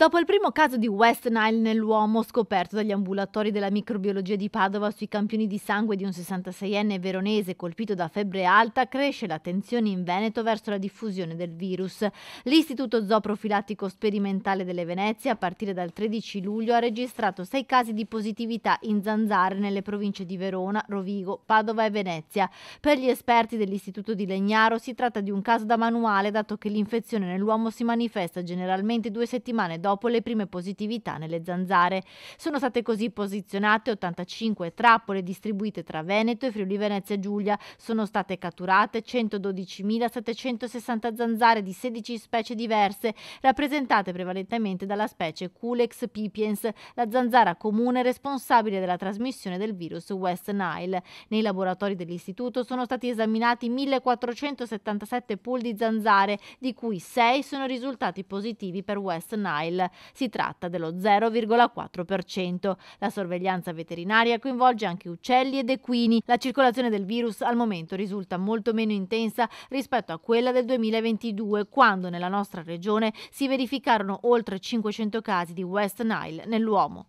Dopo il primo caso di West Nile nell'uomo scoperto dagli ambulatori della microbiologia di Padova sui campioni di sangue di un 66enne veronese colpito da febbre alta, cresce la tensione in Veneto verso la diffusione del virus. L'Istituto Zooprofilattico Sperimentale delle Venezie, a partire dal 13 luglio, ha registrato sei casi di positività in zanzare nelle province di Verona, Rovigo, Padova e Venezia. Per gli esperti dell'Istituto di Legnaro si tratta di un caso da manuale, dato che l'infezione nell'uomo si manifesta generalmente due settimane dopo dopo le prime positività nelle zanzare. Sono state così posizionate 85 trappole distribuite tra Veneto e Friuli Venezia Giulia. Sono state catturate 112.760 zanzare di 16 specie diverse, rappresentate prevalentemente dalla specie Culex pipiens, la zanzara comune responsabile della trasmissione del virus West Nile. Nei laboratori dell'istituto sono stati esaminati 1477 pool di zanzare, di cui 6 sono risultati positivi per West Nile. Si tratta dello 0,4%. La sorveglianza veterinaria coinvolge anche uccelli ed equini. La circolazione del virus al momento risulta molto meno intensa rispetto a quella del 2022, quando nella nostra regione si verificarono oltre 500 casi di West Nile nell'uomo.